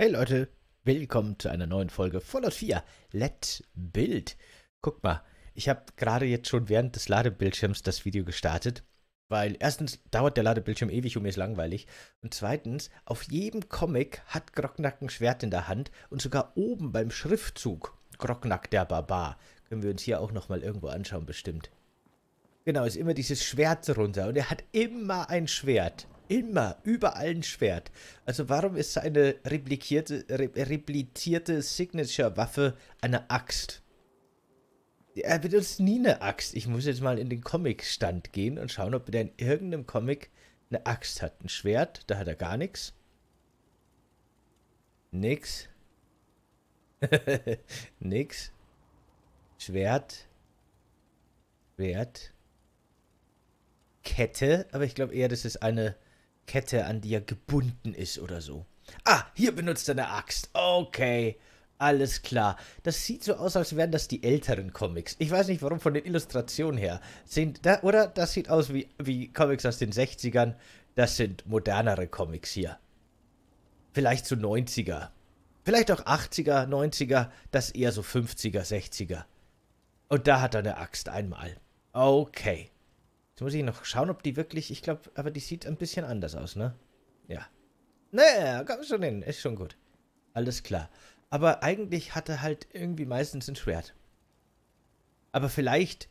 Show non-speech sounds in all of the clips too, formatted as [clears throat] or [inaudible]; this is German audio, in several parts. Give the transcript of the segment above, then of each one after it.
Hey Leute, willkommen zu einer neuen Folge Fallout 4 Let's Build. Guck mal, ich habe gerade jetzt schon während des Ladebildschirms das Video gestartet, weil erstens dauert der Ladebildschirm ewig und mir ist langweilig und zweitens, auf jedem Comic hat Grocknack ein Schwert in der Hand und sogar oben beim Schriftzug Grocknack der Barbar. Können wir uns hier auch nochmal irgendwo anschauen bestimmt. Genau, ist immer dieses Schwert runter und er hat immer ein Schwert immer, überall ein Schwert. Also warum ist seine replizierte, replizierte Signature-Waffe eine Axt? Er benutzt nie eine Axt. Ich muss jetzt mal in den Comic-Stand gehen und schauen, ob er in irgendeinem Comic eine Axt hat. Ein Schwert, da hat er gar nichts. Nix. [laughs] Nix. Schwert. Schwert. Kette, aber ich glaube eher, das ist eine Kette, an die er gebunden ist oder so. Ah, hier benutzt er eine Axt. Okay. Alles klar. Das sieht so aus, als wären das die älteren Comics. Ich weiß nicht warum, von den Illustrationen her. Sind da, oder? Das sieht aus wie, wie Comics aus den 60ern. Das sind modernere Comics hier. Vielleicht so 90er. Vielleicht auch 80er, 90er. Das eher so 50er, 60er. Und da hat er eine Axt einmal. Okay. Jetzt muss ich noch schauen, ob die wirklich, ich glaube, aber die sieht ein bisschen anders aus, ne? Ja. Naja, komm schon hin, ist schon gut. Alles klar. Aber eigentlich hat er halt irgendwie meistens ein Schwert. Aber vielleicht...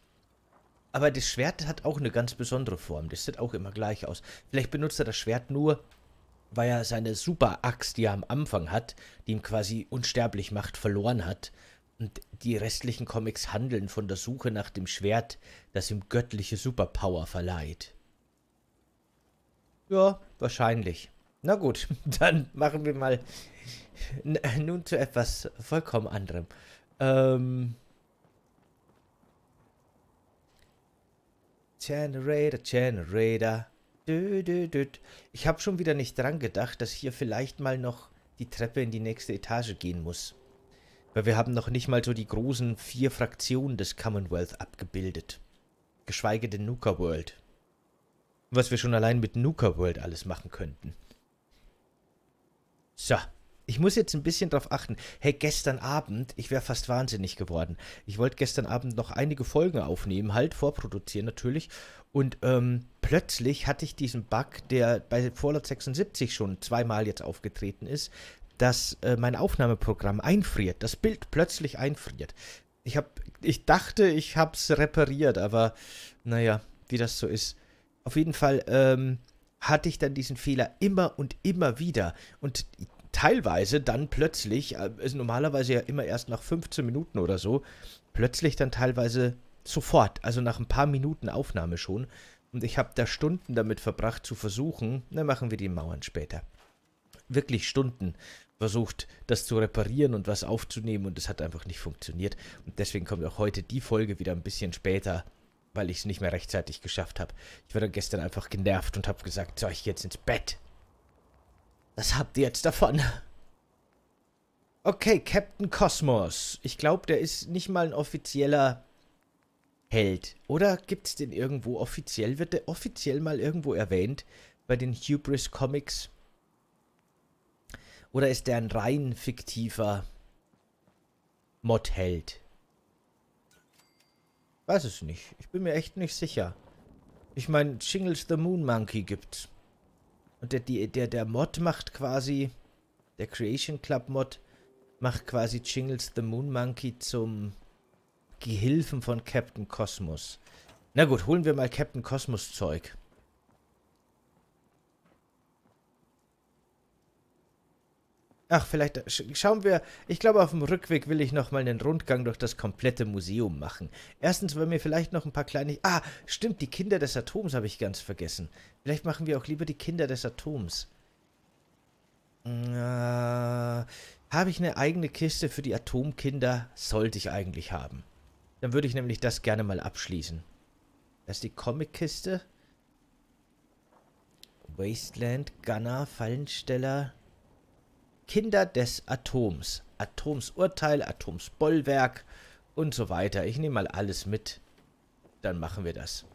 Aber das Schwert hat auch eine ganz besondere Form. Das sieht auch immer gleich aus. Vielleicht benutzt er das Schwert nur, weil er seine Super-Axt, die er am Anfang hat, die ihm quasi unsterblich macht, verloren hat. Und die restlichen Comics handeln von der Suche nach dem Schwert, das ihm göttliche Superpower verleiht. Ja, wahrscheinlich. Na gut, [laughs] dann machen wir mal nun zu etwas vollkommen anderem. Ähm. Generator, Generator. Dö, dö, dö. Ich habe schon wieder nicht dran gedacht, dass hier vielleicht mal noch die Treppe in die nächste Etage gehen muss. Weil wir haben noch nicht mal so die großen vier Fraktionen des Commonwealth abgebildet. Geschweige denn Nuka World. Was wir schon allein mit Nuka World alles machen könnten. So. Ich muss jetzt ein bisschen drauf achten. Hey, gestern Abend, ich wäre fast wahnsinnig geworden. Ich wollte gestern Abend noch einige Folgen aufnehmen, halt vorproduzieren natürlich. Und ähm, plötzlich hatte ich diesen Bug, der bei Fallout 76 schon zweimal jetzt aufgetreten ist, dass äh, mein Aufnahmeprogramm einfriert, das Bild plötzlich einfriert. Ich habe, ich dachte, ich hab's repariert, aber naja, wie das so ist. Auf jeden Fall ähm, hatte ich dann diesen Fehler immer und immer wieder und teilweise dann plötzlich, äh, ist normalerweise ja immer erst nach 15 Minuten oder so, plötzlich dann teilweise sofort, also nach ein paar Minuten Aufnahme schon. Und ich habe da Stunden damit verbracht zu versuchen, dann machen wir die Mauern später. Wirklich Stunden versucht, das zu reparieren und was aufzunehmen und es hat einfach nicht funktioniert. Und deswegen kommt auch heute die Folge wieder ein bisschen später, weil ich es nicht mehr rechtzeitig geschafft habe. Ich war dann gestern einfach genervt und habe gesagt, so, ich gehe jetzt ins Bett. Das habt ihr jetzt davon. Okay, Captain Cosmos. Ich glaube, der ist nicht mal ein offizieller Held. Oder gibt es den irgendwo offiziell? Wird der offiziell mal irgendwo erwähnt bei den Hubris Comics? Oder ist der ein rein fiktiver Mod-Held? Weiß es nicht. Ich bin mir echt nicht sicher. Ich meine, Shingles the Moon Monkey gibt's. Und der, der, der Mod macht quasi, der Creation Club Mod macht quasi Jingles the Moon Monkey zum Gehilfen von Captain Cosmos. Na gut, holen wir mal Captain Cosmos Zeug. Ach, vielleicht äh, schauen wir. Ich glaube, auf dem Rückweg will ich nochmal einen Rundgang durch das komplette Museum machen. Erstens, weil wir vielleicht noch ein paar kleine. Ah, stimmt, die Kinder des Atoms habe ich ganz vergessen. Vielleicht machen wir auch lieber die Kinder des Atoms. Hm, äh, habe ich eine eigene Kiste für die Atomkinder? Sollte ich eigentlich haben. Dann würde ich nämlich das gerne mal abschließen. Das ist die Comic-Kiste. Wasteland, Gunner, Fallensteller. Kinder des Atoms. Atomsurteil, Atomsbollwerk und so weiter. Ich nehme mal alles mit. Dann machen wir das.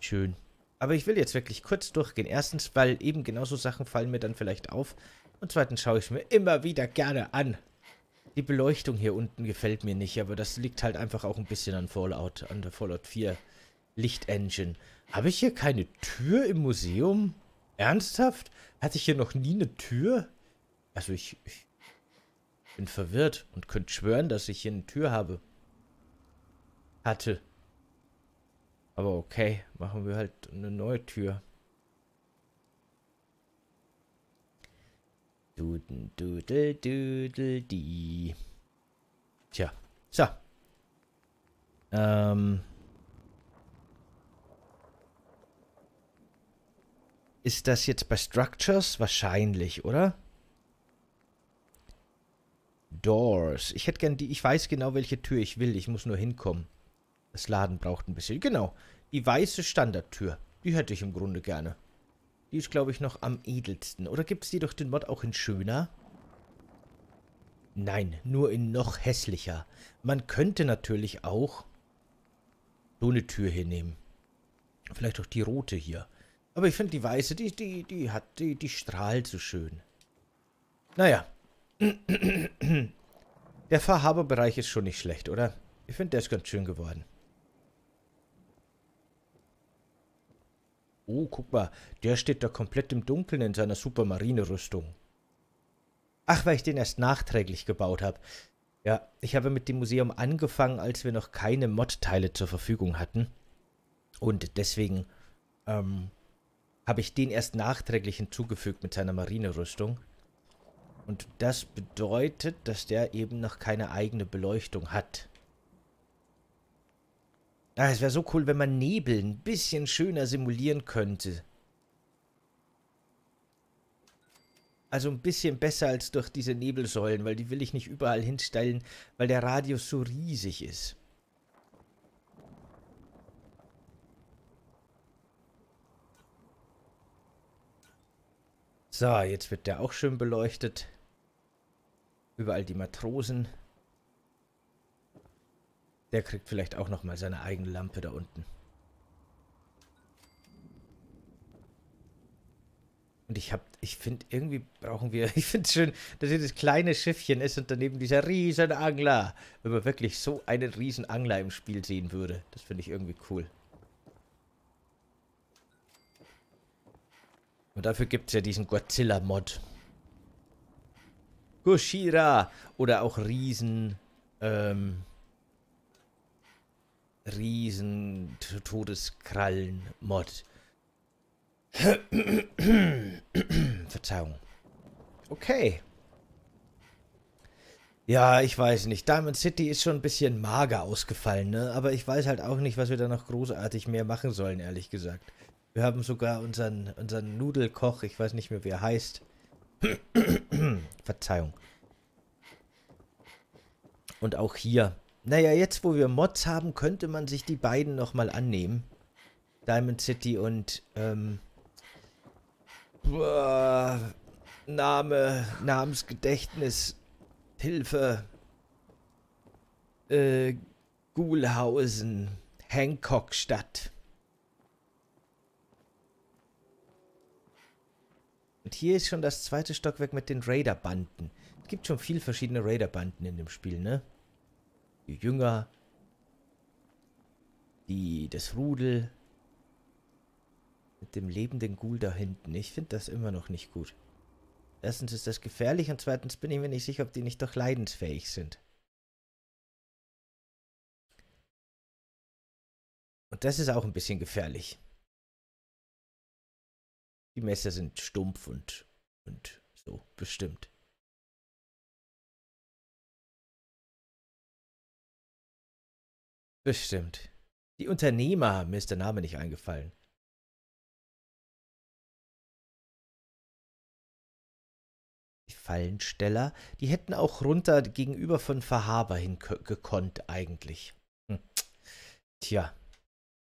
Schön. Aber ich will jetzt wirklich kurz durchgehen. Erstens, weil eben genauso Sachen fallen mir dann vielleicht auf. Und zweitens schaue ich mir immer wieder gerne an. Die Beleuchtung hier unten gefällt mir nicht, aber das liegt halt einfach auch ein bisschen an Fallout, an der Fallout 4 Lichtengine. Habe ich hier keine Tür im Museum? Ernsthaft? Hatte ich hier noch nie eine Tür? Also ich, ich bin verwirrt und könnte schwören, dass ich hier eine Tür habe. Hatte. Aber okay, machen wir halt eine neue Tür. Duden, dudel, dudel, die. Tja, so. Ähm. Ist das jetzt bei Structures? Wahrscheinlich, oder? Doors. Ich hätte gern die... Ich weiß genau, welche Tür ich will. Ich muss nur hinkommen. Das Laden braucht ein bisschen. Genau. Die weiße Standardtür. Die hätte ich im Grunde gerne. Die ist, glaube ich, noch am edelsten. Oder gibt es die durch den Mod auch in schöner? Nein, nur in noch hässlicher. Man könnte natürlich auch so eine Tür hier nehmen. Vielleicht auch die rote hier. Aber ich finde die weiße, die, die, die hat, die, die strahlt so schön. Naja. [clears throat] Der Fahrhaberbereich ist schon nicht schlecht, oder? Ich finde, der ist ganz schön geworden. Oh, guck mal, der steht da komplett im Dunkeln in seiner Supermarine-Rüstung. Ach, weil ich den erst nachträglich gebaut habe. Ja, ich habe mit dem Museum angefangen, als wir noch keine Mod-Teile zur Verfügung hatten. Und deswegen ähm, habe ich den erst nachträglich hinzugefügt mit seiner Marinerüstung. Und das bedeutet, dass der eben noch keine eigene Beleuchtung hat. Ah, es wäre so cool, wenn man Nebel ein bisschen schöner simulieren könnte. Also ein bisschen besser als durch diese Nebelsäulen, weil die will ich nicht überall hinstellen, weil der Radius so riesig ist. So, jetzt wird der auch schön beleuchtet. Überall die Matrosen. Der kriegt vielleicht auch nochmal seine eigene Lampe da unten. Und ich hab, ich finde, irgendwie brauchen wir, [laughs] ich finde es schön, dass hier das kleine Schiffchen ist und daneben dieser riesen Angler. Wenn man wirklich so einen riesen Angler im Spiel sehen würde, das finde ich irgendwie cool. Und dafür gibt es ja diesen Godzilla-Mod. Gushira Oder auch Riesen... Ähm, Riesen Todeskrallen-Mod. [coughs] Verzeihung. Okay. Ja, ich weiß nicht. Diamond City ist schon ein bisschen mager ausgefallen, ne? Aber ich weiß halt auch nicht, was wir da noch großartig mehr machen sollen, ehrlich gesagt. Wir haben sogar unseren, unseren Nudelkoch, ich weiß nicht mehr, wie er heißt. [clears throat] Verzeihung. Und auch hier. Naja, jetzt wo wir Mods haben, könnte man sich die beiden nochmal annehmen. Diamond City und, ähm... Boah, Name, Namensgedächtnis, Hilfe, äh, Gulhausen, Hancockstadt. stadt Und hier ist schon das zweite Stockwerk mit den Raider-Banden. Es gibt schon viel verschiedene Raider-Banden in dem Spiel, ne? Die Jünger, die, das Rudel, mit dem lebenden Ghoul da hinten. Ich finde das immer noch nicht gut. Erstens ist das gefährlich und zweitens bin ich mir nicht sicher, ob die nicht doch leidensfähig sind. Und das ist auch ein bisschen gefährlich. Die Messer sind stumpf und, und so bestimmt. Bestimmt. Die Unternehmer, mir ist der Name nicht eingefallen. Die Fallensteller, die hätten auch runter gegenüber von Verhaber hin gekonnt eigentlich. Hm. Tja,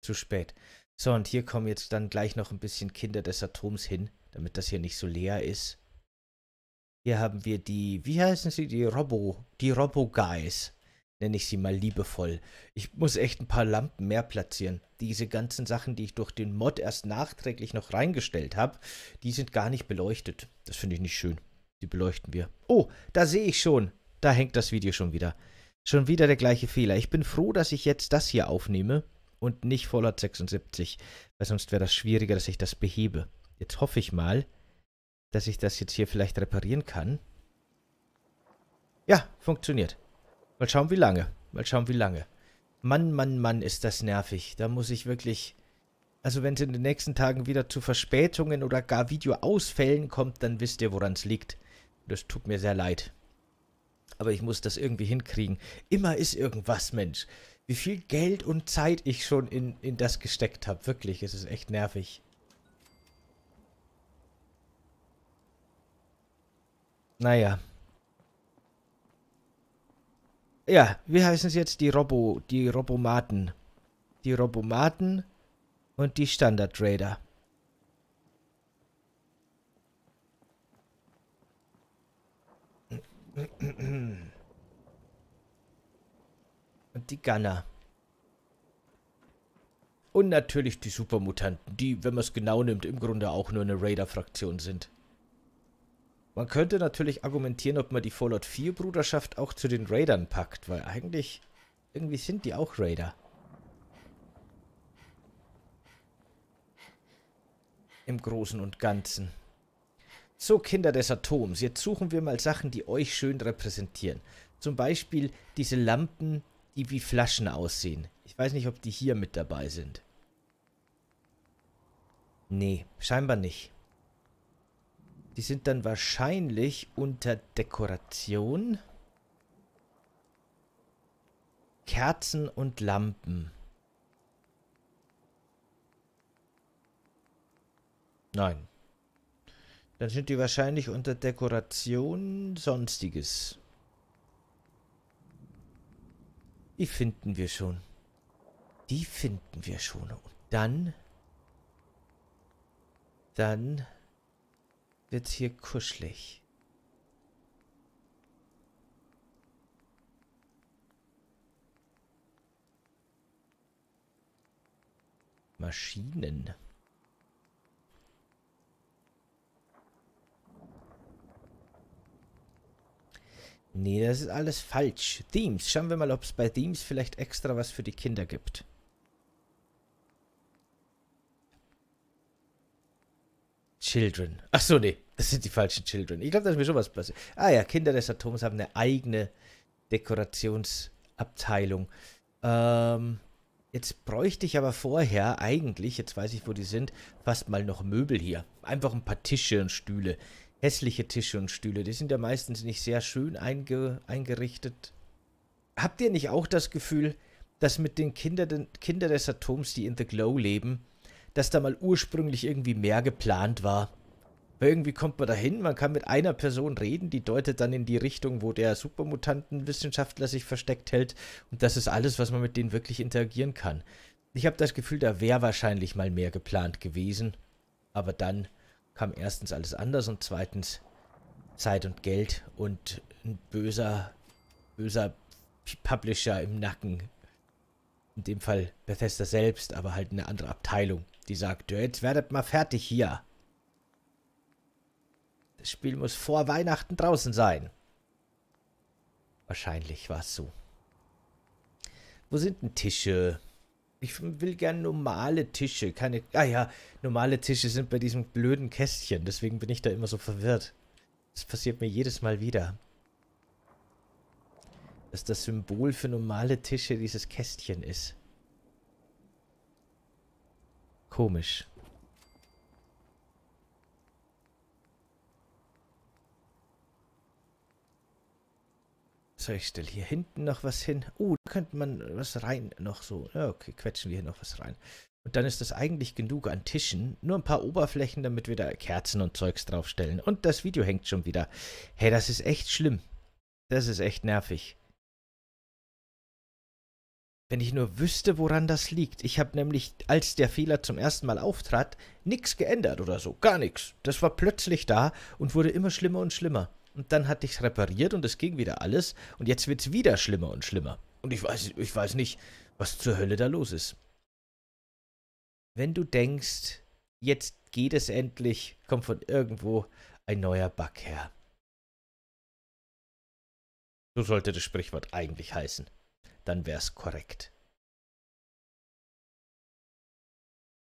zu spät. So, und hier kommen jetzt dann gleich noch ein bisschen Kinder des Atoms hin, damit das hier nicht so leer ist. Hier haben wir die, wie heißen sie? Die Robo, die Robo-Guys. Nenne ich sie mal liebevoll. Ich muss echt ein paar Lampen mehr platzieren. Diese ganzen Sachen, die ich durch den Mod erst nachträglich noch reingestellt habe, die sind gar nicht beleuchtet. Das finde ich nicht schön. Die beleuchten wir. Oh, da sehe ich schon. Da hängt das Video schon wieder. Schon wieder der gleiche Fehler. Ich bin froh, dass ich jetzt das hier aufnehme und nicht Fallout 76, weil sonst wäre das schwieriger, dass ich das behebe. Jetzt hoffe ich mal, dass ich das jetzt hier vielleicht reparieren kann. Ja, funktioniert. Mal schauen, wie lange. Mal schauen, wie lange. Mann, Mann, Mann, ist das nervig. Da muss ich wirklich... Also wenn es in den nächsten Tagen wieder zu Verspätungen oder gar Videoausfällen kommt, dann wisst ihr, woran es liegt. Das tut mir sehr leid aber ich muss das irgendwie hinkriegen. Immer ist irgendwas, Mensch. Wie viel Geld und Zeit ich schon in, in das gesteckt habe. Wirklich, es ist echt nervig. Naja. Ja, wie heißen es jetzt? Die Robo, die Robomaten. Die Robomaten und die Standard Trader. Und die Gunner. Und natürlich die Supermutanten, die, wenn man es genau nimmt, im Grunde auch nur eine Raider-Fraktion sind. Man könnte natürlich argumentieren, ob man die Fallout 4-Bruderschaft auch zu den Raidern packt, weil eigentlich, irgendwie sind die auch Raider. Im Großen und Ganzen. So, Kinder des Atoms, jetzt suchen wir mal Sachen, die euch schön repräsentieren. Zum Beispiel diese Lampen, die wie Flaschen aussehen. Ich weiß nicht, ob die hier mit dabei sind. Nee, scheinbar nicht. Die sind dann wahrscheinlich unter Dekoration. Kerzen und Lampen. Nein, dann sind die wahrscheinlich unter Dekoration Sonstiges. Die finden wir schon. Die finden wir schon. Und dann... Dann wird's hier kuschelig. Maschinen. Nee, das ist alles falsch. Themes. Schauen wir mal, ob es bei Themes vielleicht extra was für die Kinder gibt. Children. Ach so, nee. Das sind die falschen Children. Ich glaube, da ist mir schon was passiert. Ah ja, Kinder des Atoms haben eine eigene Dekorationsabteilung. Ähm, jetzt bräuchte ich aber vorher eigentlich, jetzt weiß ich, wo die sind, fast mal noch Möbel hier. Einfach ein paar Tische und Stühle hässliche Tische und Stühle. Die sind ja meistens nicht sehr schön einge eingerichtet. Habt ihr nicht auch das Gefühl, dass mit den Kindern Kinder des Atoms, die in The Glow leben, dass da mal ursprünglich irgendwie mehr geplant war? Weil irgendwie kommt man da hin, man kann mit einer Person reden, die deutet dann in die Richtung, wo der Supermutantenwissenschaftler sich versteckt hält. Und das ist alles, was man mit denen wirklich interagieren kann. Ich habe das Gefühl, da wäre wahrscheinlich mal mehr geplant gewesen. Aber dann kam erstens alles anders und zweitens Zeit und Geld und ein böser, böser Publisher im Nacken. In dem Fall Bethesda selbst, aber halt eine andere Abteilung, die sagt, jetzt werdet mal fertig hier. Das Spiel muss vor Weihnachten draußen sein. Wahrscheinlich war es so. Wo sind denn Tische? Ich will gerne normale Tische, keine. Ah ja, normale Tische sind bei diesem blöden Kästchen, deswegen bin ich da immer so verwirrt. Das passiert mir jedes Mal wieder. Dass das Symbol für normale Tische dieses Kästchen ist. Komisch. So, ich stelle hier hinten noch was hin. Oh, da könnte man was rein noch so. Ja, okay, quetschen wir hier noch was rein. Und dann ist das eigentlich genug an Tischen. Nur ein paar Oberflächen, damit wir da Kerzen und Zeugs draufstellen. Und das Video hängt schon wieder. Hey, das ist echt schlimm. Das ist echt nervig. Wenn ich nur wüsste, woran das liegt. Ich habe nämlich, als der Fehler zum ersten Mal auftrat, nichts geändert oder so. Gar nichts. Das war plötzlich da und wurde immer schlimmer und schlimmer. Und dann hatte ich es repariert und es ging wieder alles. Und jetzt wird es wieder schlimmer und schlimmer. Und ich weiß, ich weiß nicht, was zur Hölle da los ist. Wenn du denkst, jetzt geht es endlich, kommt von irgendwo ein neuer Bug her. So sollte das Sprichwort eigentlich heißen. Dann wäre es korrekt.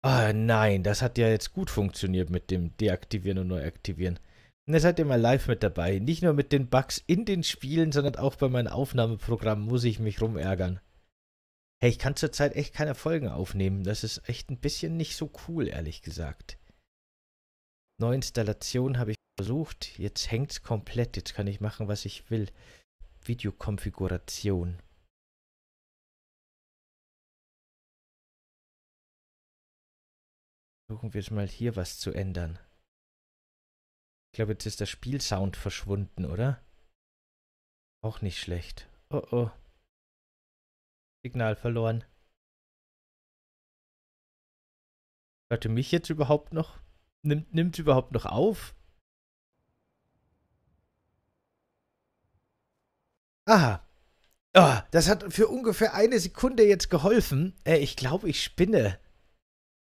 Ah, nein, das hat ja jetzt gut funktioniert mit dem Deaktivieren und Neuaktivieren. Und jetzt seid ihr mal live mit dabei. Nicht nur mit den Bugs in den Spielen, sondern auch bei meinen Aufnahmeprogrammen muss ich mich rumärgern. Hey, ich kann zurzeit echt keine Folgen aufnehmen. Das ist echt ein bisschen nicht so cool, ehrlich gesagt. Neue Installation habe ich versucht. Jetzt hängt es komplett. Jetzt kann ich machen, was ich will. Videokonfiguration. Versuchen wir es mal hier was zu ändern. Ich glaube, jetzt ist der Spielsound verschwunden, oder? Auch nicht schlecht. Oh oh. Signal verloren. Hört ihr mich jetzt überhaupt noch? Nimmt, nimmt überhaupt noch auf? Aha. Oh, das hat für ungefähr eine Sekunde jetzt geholfen. Äh, ich glaube, ich spinne.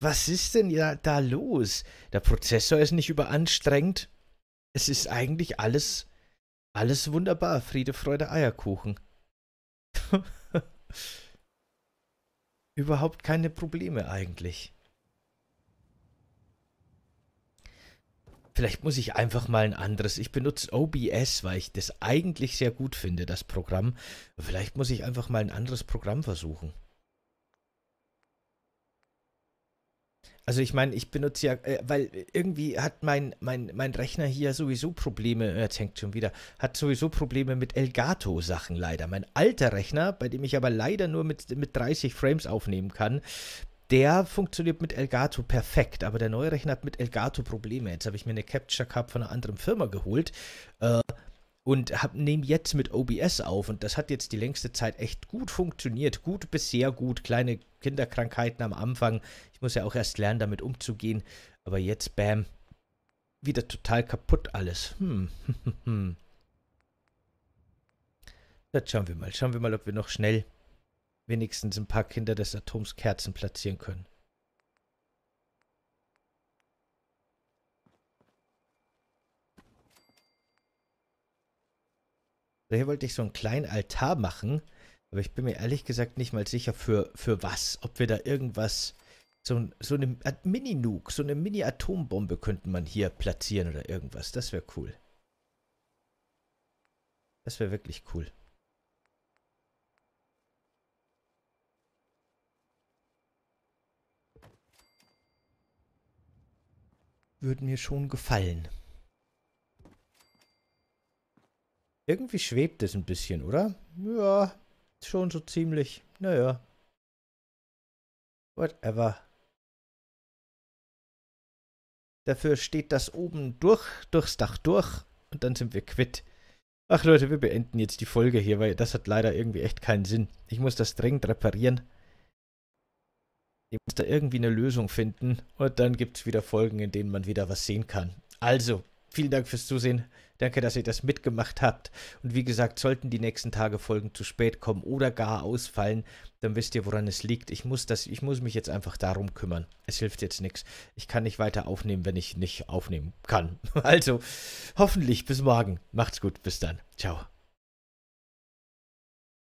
Was ist denn da, da los? Der Prozessor ist nicht überanstrengend es ist eigentlich alles, alles wunderbar. Friede, Freude, Eierkuchen. [laughs] Überhaupt keine Probleme eigentlich. Vielleicht muss ich einfach mal ein anderes. Ich benutze OBS, weil ich das eigentlich sehr gut finde, das Programm. Vielleicht muss ich einfach mal ein anderes Programm versuchen. Also ich meine, ich benutze ja, äh, weil irgendwie hat mein, mein, mein Rechner hier sowieso Probleme, äh, er hängt schon wieder, hat sowieso Probleme mit Elgato-Sachen leider. Mein alter Rechner, bei dem ich aber leider nur mit, mit 30 Frames aufnehmen kann, der funktioniert mit Elgato perfekt, aber der neue Rechner hat mit Elgato Probleme. Jetzt habe ich mir eine Capture Card von einer anderen Firma geholt. Äh, und hab, nehme jetzt mit OBS auf und das hat jetzt die längste Zeit echt gut funktioniert. Gut bis sehr gut. Kleine Kinderkrankheiten am Anfang. Ich muss ja auch erst lernen, damit umzugehen. Aber jetzt, bam, wieder total kaputt alles. Hm. Jetzt [laughs] hm. schauen wir mal. Schauen wir mal, ob wir noch schnell wenigstens ein paar Kinder des Atoms Kerzen platzieren können. Daher wollte ich so einen kleinen Altar machen, aber ich bin mir ehrlich gesagt nicht mal sicher für, für was. Ob wir da irgendwas, so, so eine Mini-Nuke, so eine Mini-Atombombe könnte man hier platzieren oder irgendwas. Das wäre cool. Das wäre wirklich cool. Würde mir schon gefallen. Irgendwie schwebt es ein bisschen, oder? Ja, schon so ziemlich. Naja. Whatever. Dafür steht das oben durch, durchs Dach durch und dann sind wir quitt. Ach Leute, wir beenden jetzt die Folge hier, weil das hat leider irgendwie echt keinen Sinn. Ich muss das dringend reparieren. Ich muss da irgendwie eine Lösung finden und dann gibt es wieder Folgen, in denen man wieder was sehen kann. Also, Vielen Dank fürs Zusehen. Danke, dass ihr das mitgemacht habt. Und wie gesagt, sollten die nächsten Tage Folgen zu spät kommen oder gar ausfallen, dann wisst ihr, woran es liegt. Ich muss, das, ich muss mich jetzt einfach darum kümmern. Es hilft jetzt nichts. Ich kann nicht weiter aufnehmen, wenn ich nicht aufnehmen kann. [laughs] Also, hoffentlich bis morgen. Macht's gut. Bis dann. Ciao.